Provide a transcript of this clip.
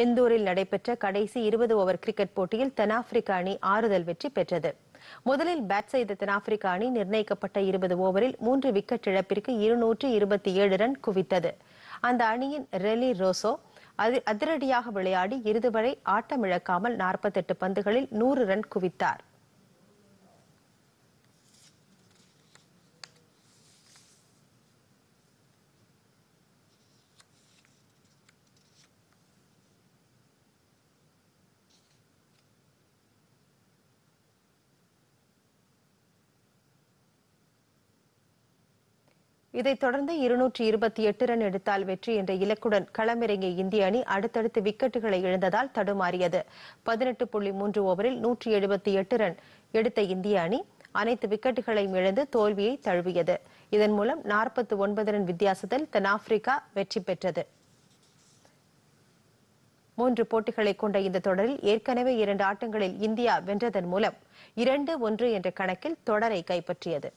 எந்தூரில் நடைபெற்ற கடைசி இருபது ஓவர் கிரிக்கெட் போட்டியில் தென்னாப்பிரிக்க அணி ஆறுதல் வெற்றி பெற்றது முதலில் பேட் செய்த தென்னாப்பிரிக்க அணி நிர்ணயிக்கப்பட்ட இருபது ஓவரில் மூன்று விக்கெட் இழப்பிற்கு இருநூற்று இருபத்தி ஏழு ரன் குவித்தது அந்த அணியின் ரெலி ரோசோ அதிரடியாக விளையாடி இறுதி வரை ஆட்டமிழக்காமல் நாற்பத்தெட்டு பந்துகளில் நூறு ரன் குவித்தார் இதைத் தொடர்ந்து இருநூற்றி இருபத்தி எட்டு ரன் எடுத்தால் வெற்றி என்ற இலக்குடன் களமிறங்கிய இந்திய அணி அடுத்தடுத்து விக்கெட்டுகளை இழந்ததால் தடுமாறியது பதினெட்டு புள்ளி மூன்று ஓவரில் நூற்றி எழுபத்தி எட்டு ரன் எடுத்த இந்திய அணி அனைத்து விக்கெட்டுகளையும் இழந்து தோல்வியை தழுவியது இதன் மூலம் நாற்பத்தி ஒன்பது ரன் வித்தியாசத்தில் தென்னாப்பிரிக்கா வெற்றி பெற்றது மூன்று போட்டிகளை கொண்ட இந்த தொடரில் ஏற்கனவே இரண்டு ஆட்டங்களில் இந்தியா வென்றதன் மூலம் இரண்டு ஒன்று என்ற கணக்கில் தொடரை கைப்பற்றியது